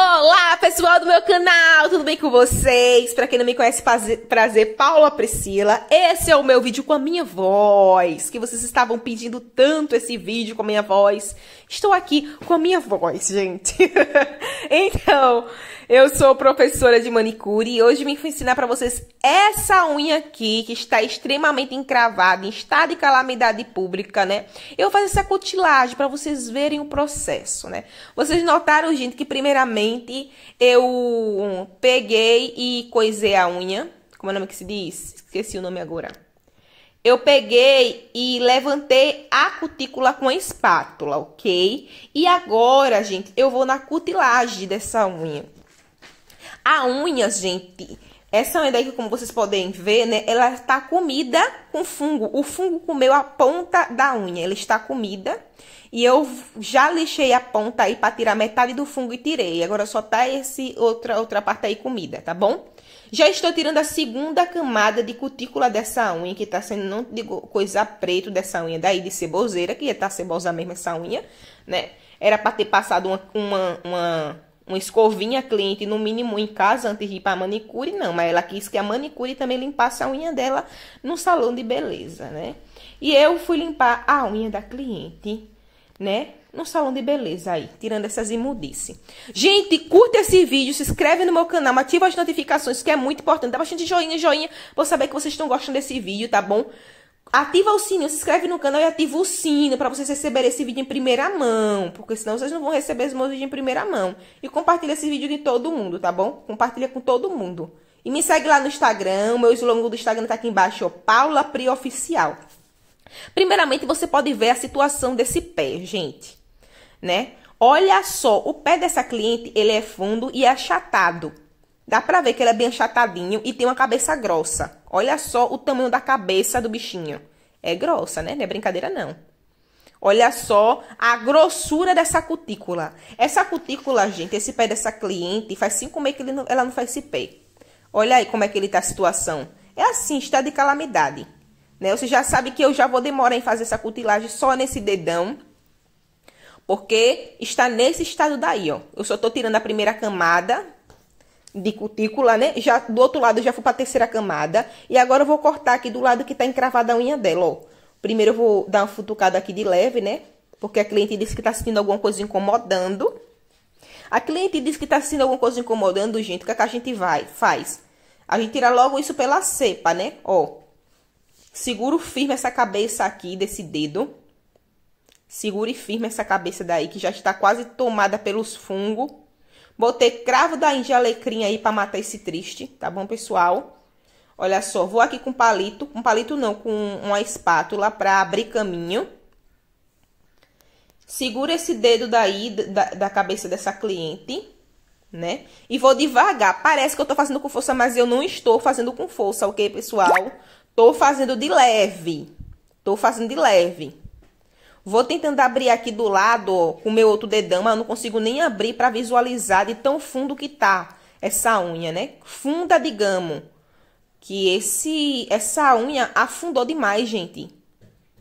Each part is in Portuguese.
Olá, pessoal do meu canal, tudo bem com vocês? Pra quem não me conhece, prazer, Paula Priscila. Esse é o meu vídeo com a minha voz, que vocês estavam pedindo tanto esse vídeo com a minha voz. Estou aqui com a minha voz, gente. então, eu sou professora de manicure e hoje vim ensinar para vocês essa unha aqui que está extremamente encravada, em estado de calamidade pública, né? Eu vou fazer essa cutilagem para vocês verem o processo, né? Vocês notaram, gente, que primeiramente eu peguei e coisei a unha. Como é o nome que se diz? Esqueci o nome agora. Eu peguei e levantei a cutícula com a espátula, ok? E agora, gente, eu vou na cutilagem dessa unha. A unha, gente, essa unha daí, como vocês podem ver, né? Ela está comida com fungo. O fungo comeu a ponta da unha. Ela está comida. E eu já lixei a ponta aí para tirar metade do fungo e tirei. Agora só tá esse outra, outra parte aí comida, tá bom? Já estou tirando a segunda camada de cutícula dessa unha, que tá sendo, não digo, coisa preto dessa unha daí, de ceboseira, que ia é, tá cebosa mesmo essa unha, né? Era para ter passado uma, uma, uma, uma escovinha cliente, no mínimo, em casa, antes de ir pra manicure, não. Mas ela quis que a manicure também limpasse a unha dela no salão de beleza, né? E eu fui limpar a unha da cliente, né? num salão de beleza aí, tirando essas imundícies. Gente, curta esse vídeo, se inscreve no meu canal, ativa as notificações, que é muito importante. Dá bastante joinha, joinha, pra saber que vocês estão gostando desse vídeo, tá bom? Ativa o sininho, se inscreve no canal e ativa o sino para vocês receberem esse vídeo em primeira mão, porque senão vocês não vão receber os meus vídeos em primeira mão. E compartilha esse vídeo com todo mundo, tá bom? Compartilha com todo mundo. E me segue lá no Instagram, meu slogan do Instagram tá aqui embaixo, ó, Paula Pri Oficial. Primeiramente, você pode ver a situação desse pé, gente né? Olha só, o pé dessa cliente, ele é fundo e achatado. Dá pra ver que ele é bem achatadinho e tem uma cabeça grossa. Olha só o tamanho da cabeça do bichinho. É grossa, né? Não é brincadeira, não. Olha só a grossura dessa cutícula. Essa cutícula, gente, esse pé dessa cliente, faz cinco meses que não, ela não faz esse pé. Olha aí como é que ele tá a situação. É assim, está de calamidade. Né? Você já sabe que eu já vou demorar em fazer essa cutilagem só nesse dedão porque está nesse estado daí, ó. Eu só tô tirando a primeira camada de cutícula, né? Já do outro lado eu já fui para a terceira camada e agora eu vou cortar aqui do lado que tá encravada a unha dela, ó. Primeiro eu vou dar uma futucada aqui de leve, né? Porque a cliente disse que tá sentindo alguma coisa incomodando. A cliente disse que tá sentindo alguma coisa incomodando, gente. O que, é que a gente vai faz? A gente tira logo isso pela cepa, né? Ó. Seguro firme essa cabeça aqui desse dedo. Segure firme essa cabeça daí que já está quase tomada pelos fungos. Botei cravo da índia alecrim aí para matar esse triste, tá bom, pessoal? Olha só, vou aqui com palito, com palito não, com uma espátula para abrir caminho. Segura esse dedo daí da, da cabeça dessa cliente, né? E vou devagar. Parece que eu tô fazendo com força, mas eu não estou fazendo com força, ok, pessoal? Tô fazendo de leve. Tô fazendo de leve. Vou tentando abrir aqui do lado ó, com o meu outro dedão, mas eu não consigo nem abrir para visualizar de tão fundo que tá essa unha, né? Funda, digamos, que esse essa unha afundou demais, gente.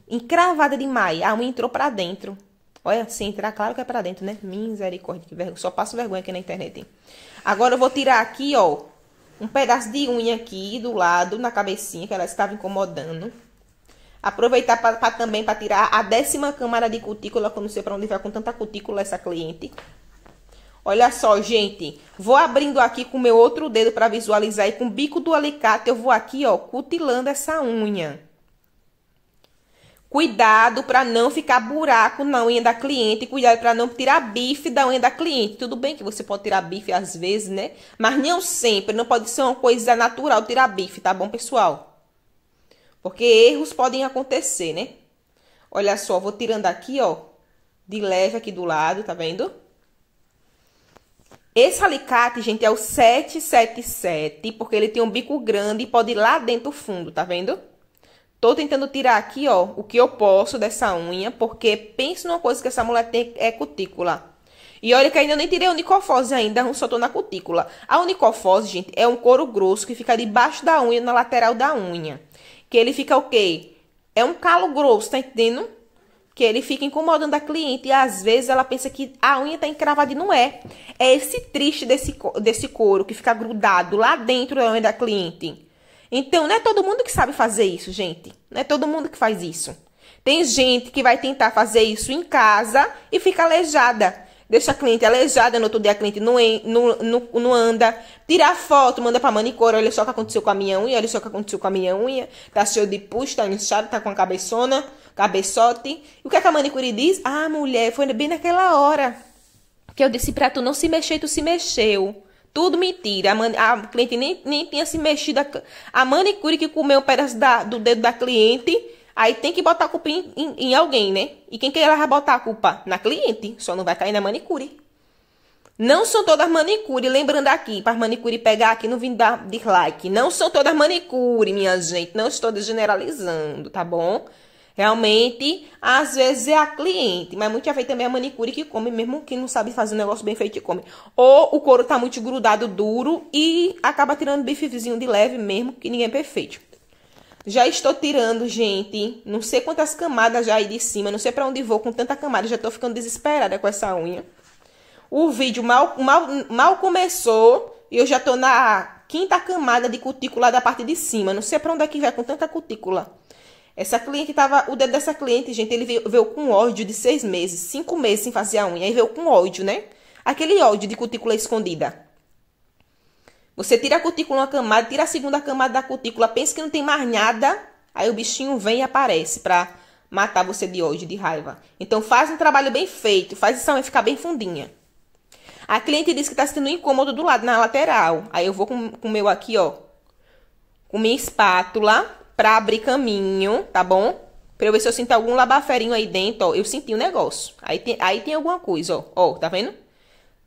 Encravada demais, a unha entrou para dentro. Olha, se entrar, claro que é para dentro, né? Misericórdia, que vergonha. Só passo vergonha aqui na internet. Hein? Agora eu vou tirar aqui, ó, um pedaço de unha aqui do lado, na cabecinha, que ela estava incomodando. Aproveitar pra, pra também para tirar a décima câmara de cutícula, que eu não sei para onde vai com tanta cutícula essa cliente. Olha só, gente. Vou abrindo aqui com o meu outro dedo para visualizar e com o bico do alicate eu vou aqui, ó, cutilando essa unha. Cuidado para não ficar buraco na unha da cliente, cuidado para não tirar bife da unha da cliente. Tudo bem que você pode tirar bife às vezes, né? Mas não sempre, não pode ser uma coisa natural tirar bife, tá bom, pessoal? Porque erros podem acontecer, né? Olha só, vou tirando aqui, ó, de leve aqui do lado, tá vendo? Esse alicate, gente, é o 777, porque ele tem um bico grande e pode ir lá dentro fundo, tá vendo? Tô tentando tirar aqui, ó, o que eu posso dessa unha, porque pensa numa coisa que essa mulher tem, é cutícula. E olha que ainda nem tirei a unicofose ainda, só tô na cutícula. A unicofose, gente, é um couro grosso que fica debaixo da unha, na lateral da unha. Que ele fica o quê? É um calo grosso, tá entendendo? Que ele fica incomodando a cliente e às vezes ela pensa que a unha tá encravada e não é. É esse triste desse, desse couro que fica grudado lá dentro da unha da cliente. Então, não é todo mundo que sabe fazer isso, gente. Não é todo mundo que faz isso. Tem gente que vai tentar fazer isso em casa e fica aleijada deixa a cliente aleijada, no outro dia a cliente não, não, não, não anda, tirar foto, manda pra manicora, olha só o que aconteceu com a minha unha, olha só o que aconteceu com a minha unha, tá cheio de pus, tá inchado, tá com a cabeçona, cabeçote. E o que, é que a manicure diz? Ah, mulher, foi bem naquela hora que eu disse pra tu não se mexer, tu se mexeu. Tudo mentira. A, man... a cliente nem, nem tinha se mexido. A... a manicure que comeu um pedaço da... do dedo da cliente Aí tem que botar a culpa em, em, em alguém, né? E quem que ela vai botar a culpa? Na cliente. Só não vai cair na manicure. Não são todas manicure, lembrando aqui, para manicure pegar aqui no vim dar like. Não são todas manicure, minha gente. Não estou generalizando, tá bom? Realmente, às vezes é a cliente, mas muita vez também é a manicure que come, mesmo que não sabe fazer um negócio bem feito e come. Ou o couro tá muito grudado, duro e acaba tirando bifezinho de leve mesmo, que ninguém é perfeito. Já estou tirando, gente, não sei quantas camadas já aí de cima. Não sei para onde vou com tanta camada. Já estou ficando desesperada com essa unha. O vídeo mal, mal, mal começou e eu já estou na quinta camada de cutícula da parte de cima. Não sei para onde é que vai com tanta cutícula. Essa cliente tava. O dedo dessa cliente, gente, ele veio, veio, com ódio de seis meses, cinco meses sem fazer a unha. Aí veio com ódio, né? Aquele ódio de cutícula escondida. Você tira a cutícula uma camada, tira a segunda camada da cutícula, pensa que não tem mais nada, aí o bichinho vem e aparece para matar você de hoje, de raiva. Então faz um trabalho bem feito, faz essa unha ficar bem fundinha. A cliente diz que está sentindo incômodo do lado, na lateral. Aí eu vou com o meu aqui, ó. Com minha espátula pra abrir caminho, tá bom? Pra eu ver se eu sinto algum labaferinho aí dentro, ó. Eu senti um negócio. Aí tem, aí tem alguma coisa, ó. Ó, tá vendo?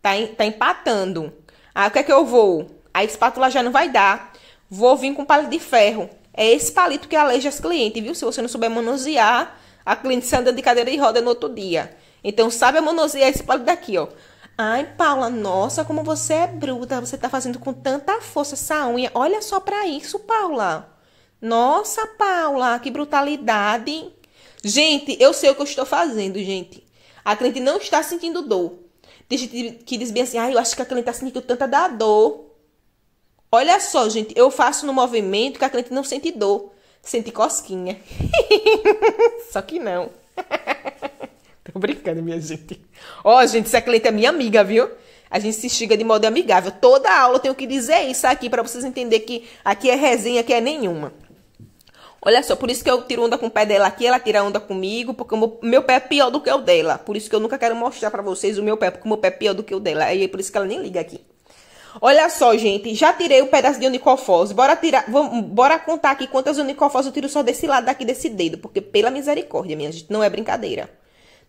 Tá, tá empatando. Aí o que é que eu vou? a espátula já não vai dar. Vou vir com palito de ferro. É esse palito que aleja as clientes, viu? Se você não souber manusear, a cliente se anda de cadeira e roda no outro dia. Então, sabe manusear esse palito daqui, ó. Ai, Paula, nossa, como você é bruta. Você tá fazendo com tanta força essa unha. Olha só pra isso, Paula. Nossa, Paula, que brutalidade. Gente, eu sei o que eu estou fazendo, gente. A cliente não está sentindo dor. Tem gente que diz bem assim, ai, ah, eu acho que a cliente tá sentindo tanta da dor. Olha só, gente, eu faço no movimento que a cliente não sente dor, sente cosquinha. só que não. Tô brincando, minha gente. Ó, oh, gente, essa cliente é minha amiga, viu? A gente se xinga de modo amigável. Toda aula eu tenho que dizer isso aqui para vocês entenderem que aqui é resenha, que é nenhuma. Olha só, por isso que eu tiro onda com o pé dela aqui, ela tira onda comigo, porque o meu pé é pior do que o dela. Por isso que eu nunca quero mostrar para vocês o meu pé, porque o meu pé é pior do que o dela. E é por isso que ela nem liga aqui. Olha só, gente, já tirei o um pedaço de unicofose. Bora tirar, vamos, bora contar aqui quantas unicofoses eu tiro só desse lado daqui desse dedo, porque pela misericórdia, minha gente, não é brincadeira.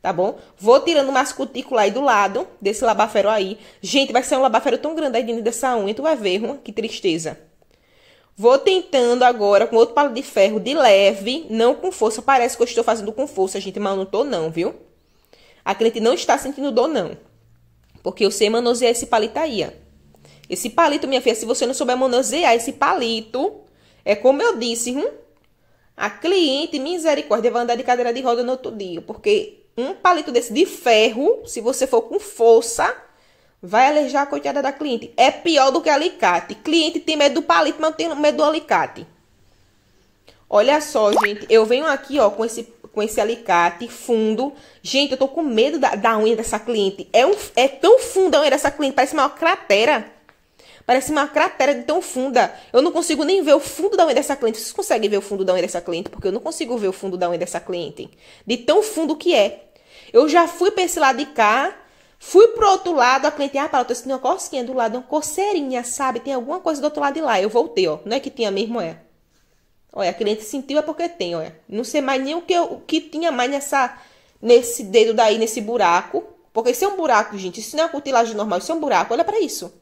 Tá bom? Vou tirando umas cutículas aí do lado, desse labafero aí. Gente, vai ser um labafero tão grande aí dentro dessa unha, tu vai ver, que tristeza. Vou tentando agora com outro palo de ferro de leve, não com força. Parece que eu estou fazendo com força, gente, mas não tô não, viu? A cliente não está sentindo dor, não. Porque eu sei manusear esse palito aí, ó. Esse palito, minha filha, se você não souber manusear esse palito, é como eu disse, hum? A cliente, misericórdia, vai andar de cadeira de roda no outro dia, porque um palito desse de ferro, se você for com força, vai alergar a coitada da cliente. É pior do que alicate. Cliente tem medo do palito, mas não tem medo do alicate. Olha só, gente, eu venho aqui, ó, com esse com esse alicate fundo. Gente, eu tô com medo da, da unha dessa cliente. É, um, é tão funda a unha dessa cliente, parece uma cratera. Parece uma cratera de tão funda. Eu não consigo nem ver o fundo da unha dessa cliente. Vocês conseguem ver o fundo da unha dessa cliente? Porque eu não consigo ver o fundo da unha dessa cliente. De tão fundo que é. Eu já fui pra esse lado de cá. Fui pro outro lado, a cliente, ah, para, eu tô sentindo uma cosquinha do lado, uma coceirinha, sabe? Tem alguma coisa do outro lado de lá. Eu voltei, ó. Não é que tinha mesmo, é. Olha, a cliente sentiu é porque tem, olha. Não sei mais nem o que, o que tinha mais nessa, nesse dedo daí, nesse buraco. Porque isso é um buraco, gente. Isso não é uma cutilagem normal, isso é um buraco. Olha para isso.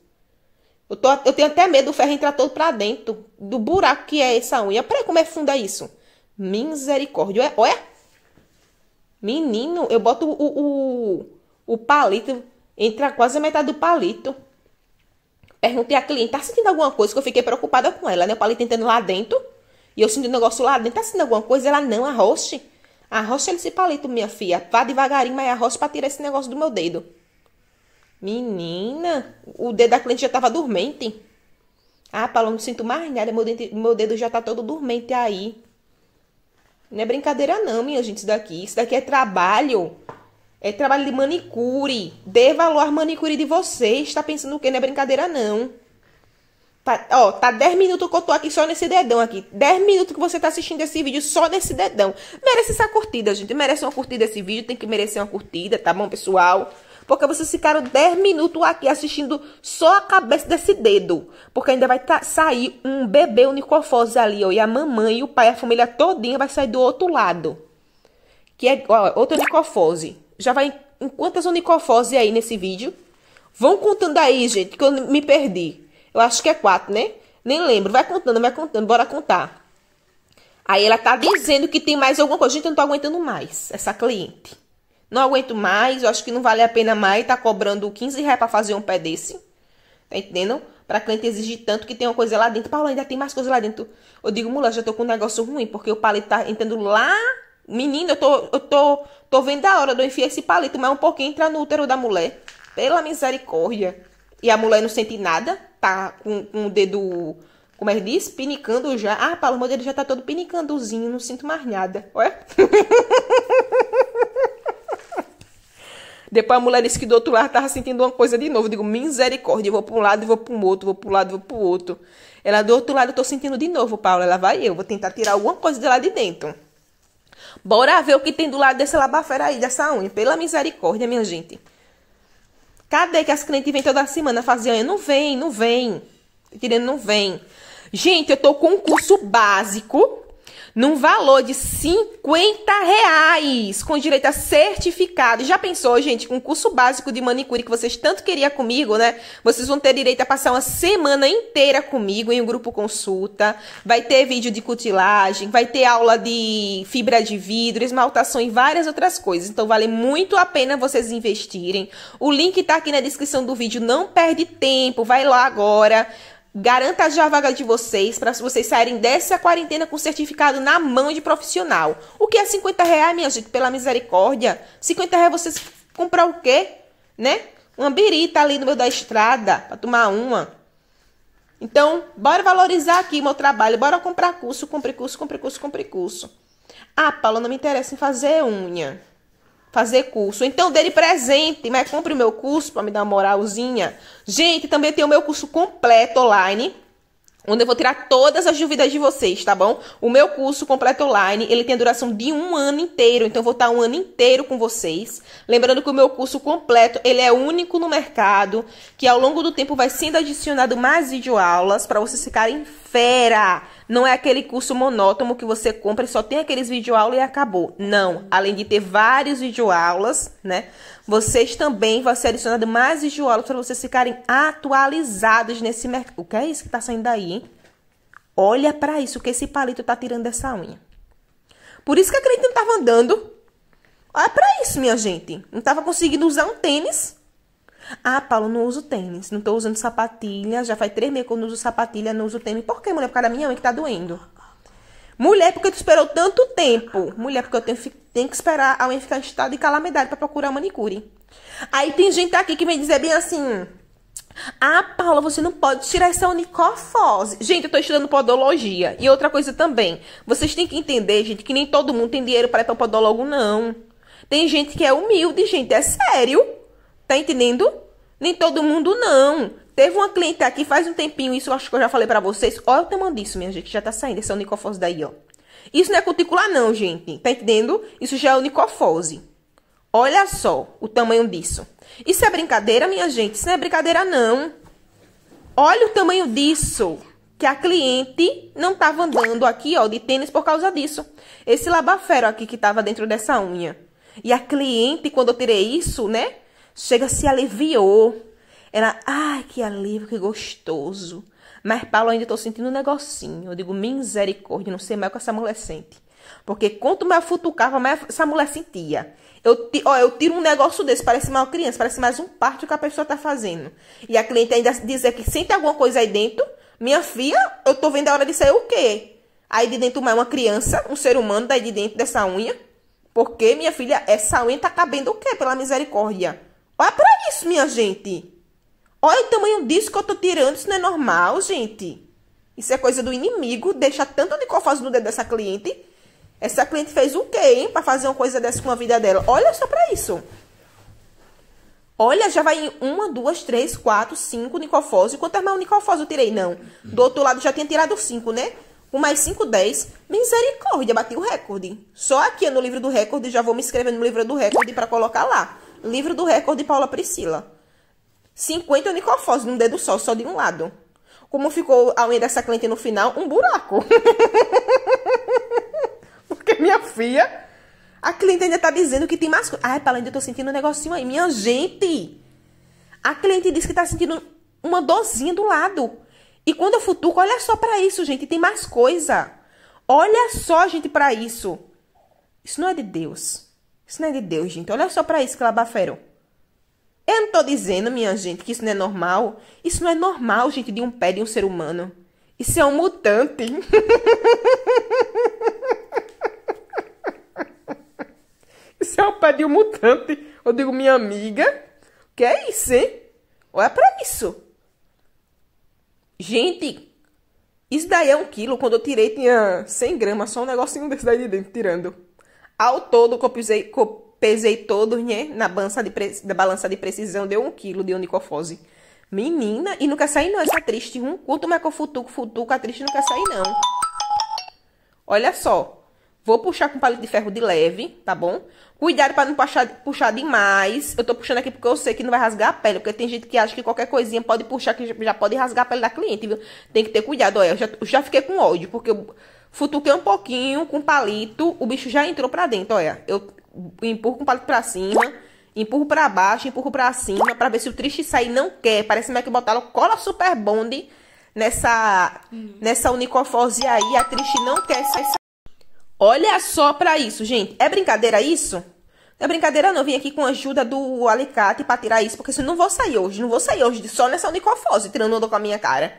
Eu, tô, eu tenho até medo do ferro entrar todo pra dentro do buraco que é essa unha. Peraí, como é funda isso? Misericórdia. Olha! Menino, eu boto o, o, o palito, entra quase a metade do palito. Perguntei à cliente, tá sentindo alguma coisa? Que eu fiquei preocupada com ela, né? O palito entrando lá dentro. E eu sinto um negócio lá dentro. Tá sentindo alguma coisa? Ela, não, arroche. Arroste esse palito, minha filha. Vá devagarinho, mas arroste pra tirar esse negócio do meu dedo. Menina, o dedo da cliente já estava dormente. Ah, Paulo, não sinto mais nada, meu, meu dedo já está todo dormente aí. Não é brincadeira não, minha gente, isso daqui. Isso daqui é trabalho. É trabalho de manicure. Dê valor manicure de vocês. Tá pensando o quê? Não é brincadeira não. Tá, ó, tá 10 minutos que eu tô aqui só nesse dedão aqui. 10 minutos que você tá assistindo esse vídeo só nesse dedão. Merece essa curtida, gente. Merece uma curtida esse vídeo. Tem que merecer uma curtida, tá bom, pessoal? Porque vocês ficaram 10 minutos aqui assistindo só a cabeça desse dedo. Porque ainda vai tá, sair um bebê unicofose ali, ó. E a mamãe, o pai, a família todinha vai sair do outro lado. Que é ó, outra unicofose. Já vai em, em quantas unicofose aí nesse vídeo? Vão contando aí, gente, que eu me perdi. Eu acho que é quatro, né? Nem lembro. Vai contando, vai contando. Bora contar. Aí ela tá dizendo que tem mais alguma coisa. Gente, eu não tô aguentando mais essa cliente não aguento mais, eu acho que não vale a pena mais tá cobrando 15 reais pra fazer um pé desse. Tá entendendo? Pra cliente exigir tanto que tem uma coisa lá dentro. Paula, ainda tem mais coisa lá dentro. Eu digo, mulher, já tô com um negócio ruim, porque o palito tá entrando lá. Menina, eu tô, eu tô, tô vendo a hora de eu enfiar esse palito, mas um pouquinho entra no útero da mulher. Pela misericórdia. E a mulher não sente nada, tá com, com o dedo, como é que diz? Pinicando já. Ah, Paulo, o dedo já tá todo pinicandozinho, não sinto mais nada. Ué? Depois a mulher disse que do outro lado estava sentindo uma coisa de novo. Eu digo, misericórdia, eu vou para um lado, e vou para o outro, vou para um lado, e vou para o outro. Ela, do outro lado, eu estou sentindo de novo, Paula. Ela vai eu, vou tentar tirar alguma coisa de lá de dentro. Bora ver o que tem do lado desse labafera aí, dessa unha. Pela misericórdia, minha gente. Cadê que as clientes vêm toda semana fazer unha? Não vem, não vem. querendo tá não vem. Gente, eu tô com um curso básico num valor de 50 reais, com direito a certificado. Já pensou, gente, com um curso básico de manicure que vocês tanto queriam comigo, né? Vocês vão ter direito a passar uma semana inteira comigo em um grupo consulta. Vai ter vídeo de cutilagem, vai ter aula de fibra de vidro, esmaltação e várias outras coisas. Então vale muito a pena vocês investirem. O link tá aqui na descrição do vídeo, não perde tempo, vai lá agora. Garanta já a vaga de vocês para vocês saírem dessa quarentena com certificado na mão de profissional. O que é 50 reais, minha gente? Pela misericórdia. 50 reais vocês comprar o quê? Né? Uma birita ali no meio da estrada para tomar uma. Então, bora valorizar aqui o meu trabalho. Bora comprar curso, compre curso, compre curso, compre curso. Ah, Paula, não me interessa em fazer unha fazer curso. Então, dele presente, mas compre o meu curso para me dar uma moralzinha. Gente, também tem o meu curso completo online, onde eu vou tirar todas as dúvidas de vocês, tá bom? O meu curso completo online, ele tem a duração de um ano inteiro, então eu vou estar um ano inteiro com vocês. Lembrando que o meu curso completo, ele é único no mercado, que ao longo do tempo vai sendo adicionado mais videoaulas para vocês ficarem fera. Não é aquele curso monótono que você compra e só tem aqueles videoaulas e acabou. Não. Além de ter vários videoaulas, né? Vocês também vão ser adicionados mais videoaulas para vocês ficarem atualizados nesse mercado. O que é isso que está saindo daí, hein? Olha para isso que esse palito tá tirando dessa unha. Por isso que a cliente não tava andando. Olha para isso, minha gente. Não tava conseguindo usar um tênis. Ah, Paulo, não uso tênis, não tô usando sapatilha, já faz três meses que eu não uso sapatilha, não uso tênis. Por que, mulher? Por causa da minha mãe que tá doendo. Mulher, porque tu esperou tanto tempo. Mulher, porque eu tenho, tenho que esperar a mãe ficar em estado de calamidade para procurar manicure. Aí tem gente aqui que me diz é bem assim. Ah, Paula, você não pode tirar essa onicofose. Gente, eu tô estudando podologia. E outra coisa também. Vocês têm que entender, gente, que nem todo mundo tem dinheiro para ir pra podólogo, não. Tem gente que é humilde, gente. É sério. Tá entendendo? Nem todo mundo não. Teve uma cliente aqui faz um tempinho, isso eu acho que eu já falei para vocês. Olha o tamanho disso, minha gente, já tá saindo essa onicofose daí, ó. Isso não é cuticular não, gente. Tá entendendo? Isso já é onicofose. Olha só o tamanho disso. Isso é brincadeira, minha gente? Isso não é brincadeira não. Olha o tamanho disso que a cliente não estava andando aqui, ó, de tênis por causa disso. Esse labafero aqui que estava dentro dessa unha. E a cliente, quando eu tirei isso, né? chega se aliviou. Ela, ai, que alívio, que gostoso. Mas, Paulo, ainda estou sentindo um negocinho. Eu digo, misericórdia, não sei mais o que essa mulher sente. Porque quanto mais eu futucava, mais essa mulher sentia. Eu, ó, eu tiro um negócio desse, parece mais uma criança, parece mais um parto que a pessoa está fazendo. E a cliente ainda dizer que sente alguma coisa aí dentro. Minha filha, eu tô vendo a hora de sair o quê? Aí de dentro uma, uma criança, um ser humano, daí de dentro dessa unha. Porque, minha filha, essa unha tá cabendo o quê? Pela misericórdia. Olha pra isso, minha gente. Olha o tamanho disso que eu tô tirando. Isso não é normal, gente. Isso é coisa do inimigo. Deixa tanto de cofazo no dedo dessa cliente. Essa cliente fez o quê, hein? Pra fazer uma coisa dessa com a vida dela. Olha só pra isso. Olha, já vai em uma, duas, três, quatro, cinco nicofose. Quantas é mais nicofose eu tirei? Não. Do outro lado já tinha tirado cinco, né? Um mais cinco, dez. Misericórdia, bati o recorde. Só aqui no livro do recorde, já vou me inscrever no livro do recorde para colocar lá. Livro do recorde de Paula Priscila. 50 onicofoses num dedo só, só de um lado. Como ficou a unha dessa cliente no final? Um buraco. Porque minha filha, a cliente ainda tá dizendo que tem mais coisa. Ai, Paula, ainda tô sentindo um negocinho aí. Minha gente, a cliente disse que tá sentindo uma dorzinha do lado. E quando eu futuco, olha só para isso, gente, tem mais coisa. Olha só, gente, para isso. Isso não é de Deus. Isso não é de Deus, gente. Olha só para isso que labaferou. Eu não tô dizendo, minha gente, que isso não é normal. Isso não é normal, gente, de um pé de um ser humano. Isso é um mutante. isso é o pé de um mutante. Eu digo, minha amiga, que é isso, hein? Olha é pra isso. Gente, isso daí é um quilo. Quando eu tirei, tinha 100 gramas. Só um negocinho desse daí de dentro, tirando. Ao todo, copizei, cop pesei todos, né? Na balança de, pre... balança de precisão deu um quilo de onicofose. Menina, e não quer sair não essa triste. Um curto, mas com futuco, futuco, a triste não quer sair não. Olha só. Vou puxar com palito de ferro de leve, tá bom? Cuidado para não puxar, puxar demais. Eu tô puxando aqui porque eu sei que não vai rasgar a pele. Porque tem gente que acha que qualquer coisinha pode puxar, que já pode rasgar a pele da cliente, viu? Tem que ter cuidado. Olha, eu já, eu já fiquei com ódio, porque eu Futuquei um pouquinho com palito, o bicho já entrou pra dentro, olha. Eu empurro com o palito pra cima, empurro pra baixo, empurro pra cima, pra ver se o triste sair não quer. Parece mais que botaram cola super bonde nessa, nessa unicofose aí. A triste não quer sair. Olha só pra isso, gente. É brincadeira isso? Não é brincadeira não, vim aqui com a ajuda do alicate pra tirar isso, porque senão não vou sair hoje. Não vou sair hoje só nessa unicofose, tirando com a minha cara.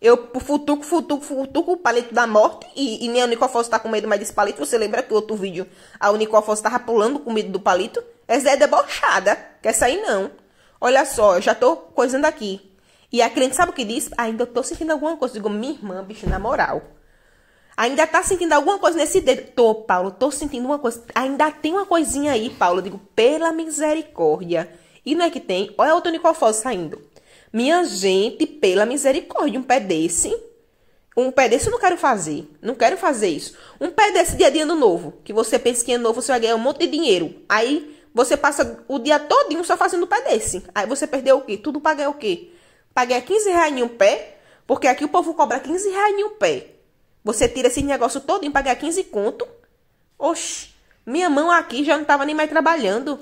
Eu futuco, futuco, futuco o palito da morte. E, e nem a Unicofosso tá com medo mais desse palito. Você lembra que outro vídeo a Unicofosso tava pulando com medo do palito? Essa é debochada. Quer sair não. Olha só, eu já tô coisando aqui. E a cliente sabe o que diz? Ainda tô sentindo alguma coisa. Digo, minha irmã, bicho, na moral. Ainda tá sentindo alguma coisa nesse dedo? Tô, Paulo, tô sentindo uma coisa. Ainda tem uma coisinha aí, Paulo. digo, pela misericórdia. E não é que tem? Olha outro Nicofós saindo. Minha gente, pela misericórdia, um pé desse. Um pé desse eu não quero fazer. Não quero fazer isso. Um pé desse dia de ano novo. Que você pensa que é novo, você vai ganhar um monte de dinheiro. Aí você passa o dia todinho só fazendo um pé desse. Aí você perdeu o quê? Tudo pra ganhar o quê? Paguei 15 reais em um pé. Porque aqui o povo cobra 15 reais em um pé. Você tira esse negócio todo em pagar 15 conto. Oxi, minha mão aqui já não tava nem mais trabalhando.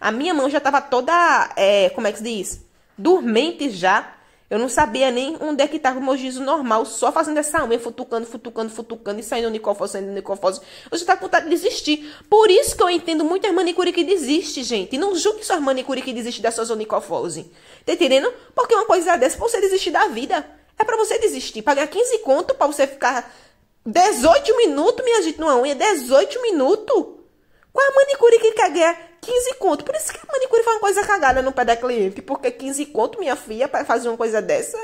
A minha mão já tava toda. É, como é que se diz? dormente já. Eu não sabia nem onde é que estava o meu giz normal, só fazendo essa unha, futucando, futucando, futucando, e saindo nicofose, saindo nicofose. Eu já tá estava com vontade de desistir. Por isso que eu entendo muitas manicure que desiste, gente. E não julgue suas manicure que desiste das suas unicofoses. Tá entendendo? Porque uma coisa dessa para é pra você desistir da vida. É para você desistir. Pagar 15 conto para você ficar 18 minutos, minha gente, numa unha. 18 minutos. Qual é a manicure que quer 15 conto. Por isso que a manicure faz uma coisa cagada no pé da cliente. Porque 15 conto, minha filha, para fazer uma coisa dessa,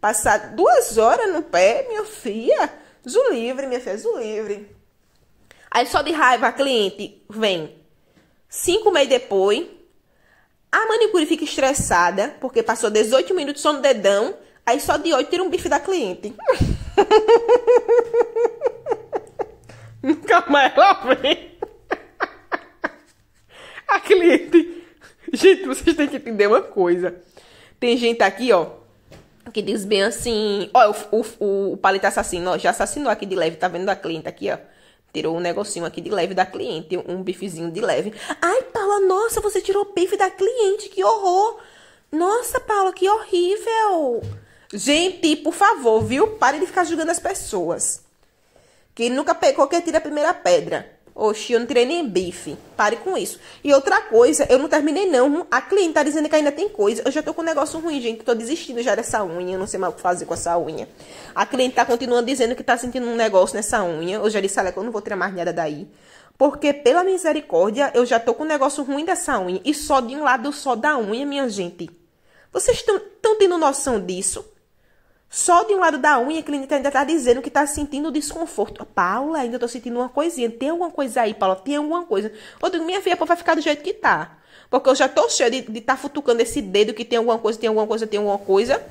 passar duas horas no pé, minha filha, zo livre, minha filha, zo livre. Aí só de raiva a cliente vem. Cinco meses depois, a manicure fica estressada, porque passou 18 minutos só no dedão, aí só de oito tira um bife da cliente. Nunca mais ela vem. A ah, cliente. Gente, vocês têm que entender uma coisa. Tem gente aqui, ó, que diz bem assim. Ó, o, o, o palito assassino, ó, já assassinou aqui de leve, tá vendo a cliente aqui, ó. Tirou um negocinho aqui de leve da cliente, um bifezinho de leve. Ai, Paula, nossa, você tirou bife da cliente, que horror! Nossa, Paula, que horrível! Gente, por favor, viu? Pare de ficar julgando as pessoas. Quem nunca pecou, quer tira a primeira pedra. Oxi, eu não tirei nem bife. Pare com isso. E outra coisa, eu não terminei não. A cliente tá dizendo que ainda tem coisa. Eu já tô com um negócio ruim, gente. Tô desistindo já dessa unha. Não sei mais o que fazer com essa unha. A cliente tá continuando dizendo que tá sentindo um negócio nessa unha. Eu já disse a ela que eu não vou tirar mais nada daí. Porque, pela misericórdia, eu já tô com um negócio ruim dessa unha. E só de um lado, só da unha, minha gente. Vocês estão tendo noção disso? Só de um lado da unha, a clínica ainda está dizendo que está sentindo desconforto. Paula, ainda estou sentindo uma coisinha. Tem alguma coisa aí, Paula? Tem alguma coisa? Eu digo, minha filha, pô, vai ficar do jeito que tá. Porque eu já estou cheia de estar tá futucando esse dedo que tem alguma coisa, tem alguma coisa, tem alguma coisa.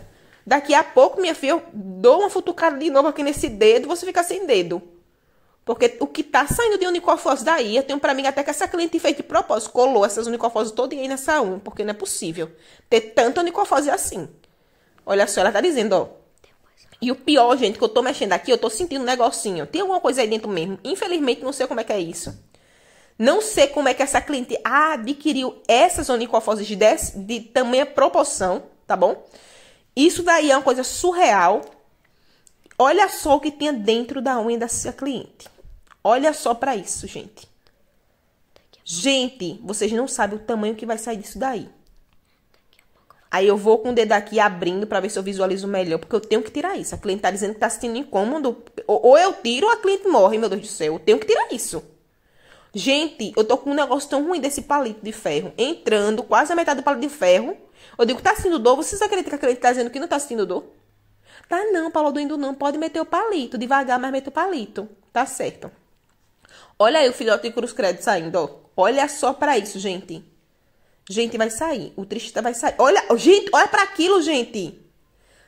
Daqui a pouco, minha filha, eu dou uma futucada de novo aqui nesse dedo, você fica sem dedo. Porque o que está saindo de unicofose daí, eu tenho para mim até que essa cliente fez de propósito, colou essas unicofoses todas aí nessa unha, porque não é possível ter tanta unicofose assim. Olha só, ela está dizendo, ó. E o pior, gente, que eu tô mexendo aqui, eu tô sentindo um negocinho. Tem alguma coisa aí dentro mesmo. Infelizmente, não sei como é que é isso. Não sei como é que essa cliente adquiriu essas onicofoses de, desse, de tamanha proporção, tá bom? Isso daí é uma coisa surreal. Olha só o que tinha dentro da unha dessa cliente. Olha só para isso, gente. Gente, vocês não sabem o tamanho que vai sair disso daí. Aí eu vou com o dedo aqui abrindo para ver se eu visualizo melhor, porque eu tenho que tirar isso. A cliente tá dizendo que tá sentindo incômodo. Ou, eu tiro ou a cliente morre, meu Deus do céu. Eu tenho que tirar isso. Gente, eu tô com um negócio tão ruim desse palito de ferro. Entrando quase a metade do palito de ferro. Eu digo, tá sentindo dor? Vocês acreditam que a cliente tá dizendo que não tá sentindo dor? Tá não, Paulo doendo não. Pode meter o palito. Devagar, mas mete o palito. Tá certo. Olha aí o filhote de cruz credo saindo, ó. Olha só para isso, gente. Gente, vai sair. O triste vai sair. Olha, gente, olha para aquilo, gente.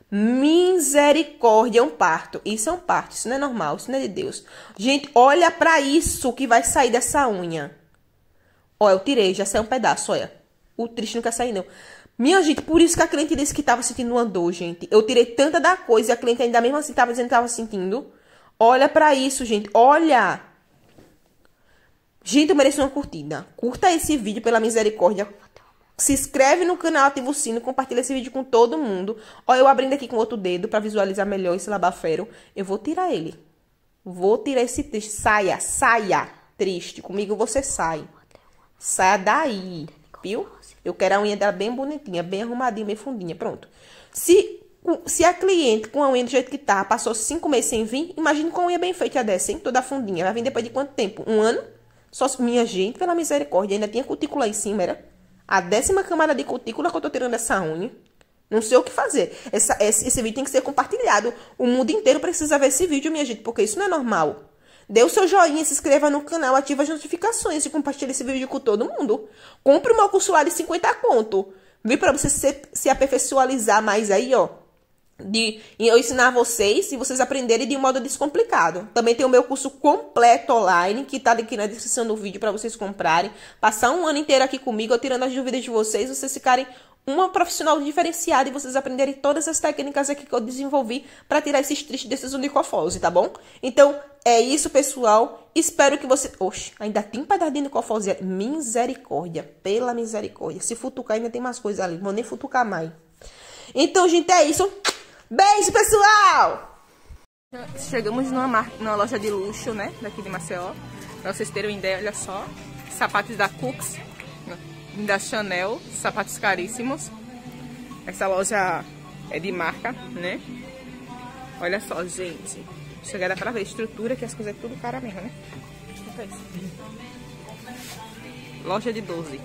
Misericórdia, é um parto. Isso é um parto, isso não é normal, isso não é de Deus. Gente, olha para isso que vai sair dessa unha. Olha, eu tirei, já saiu um pedaço, olha. O triste não quer sair, não. Minha gente, por isso que a cliente disse que tava sentindo uma dor, gente. Eu tirei tanta da coisa e a cliente ainda mesmo assim tava dizendo que tava sentindo. Olha para isso, gente. Olha! Gente, eu mereço uma curtida. Curta esse vídeo pela misericórdia. Se inscreve no canal, ativa o sino, compartilha esse vídeo com todo mundo. Ó, eu abrindo aqui com outro dedo para visualizar melhor esse labafero. Eu vou tirar ele. Vou tirar esse triste. Saia, saia, triste. Comigo você sai. Saia daí, viu? Eu quero a unha dela bem bonitinha, bem arrumadinha, bem fundinha. Pronto. Se, se a cliente com a unha do jeito que tá passou cinco meses sem vir, imagina com a unha bem feita dessa, hein? Toda fundinha. Vai vir depois de quanto tempo? Um ano? Só minha gente, pela misericórdia, ainda tinha cutícula em cima, era? a décima camada de cutícula que eu tô tirando essa unha. Não sei o que fazer. Essa, esse, esse, vídeo tem que ser compartilhado. O mundo inteiro precisa ver esse vídeo, minha gente, porque isso não é normal. Dê o seu joinha, se inscreva no canal, ative as notificações e compartilhe esse vídeo com todo mundo. Compre o meu curso lá de 50 conto. Vi para você se, se aperfeiçoalizar mais aí, ó de eu ensinar vocês e vocês aprenderem de um modo descomplicado. Também tem o meu curso completo online, que tá aqui na descrição do vídeo para vocês comprarem. Passar um ano inteiro aqui comigo, eu tirando as dúvidas de vocês, vocês ficarem uma profissional diferenciada e vocês aprenderem todas as técnicas aqui que eu desenvolvi para tirar esses tristes desses unicofose, tá bom? Então, é isso, pessoal. Espero que você... Oxe, ainda tem para dar de unicofose. Misericórdia, pela misericórdia. Se futucar, ainda tem mais coisas ali. Não vou nem futucar mais. Então, gente, é isso. Beijo, pessoal! Chegamos numa, numa loja de luxo, né? Daqui de Maceió. Pra vocês terem uma ideia, olha só. Sapatos da Cooks, da Chanel. Sapatos caríssimos. Essa loja é de marca, né? Olha só, gente. Chegar dá pra ver a estrutura, que as coisas é tudo cara mesmo, né? Loja de 12.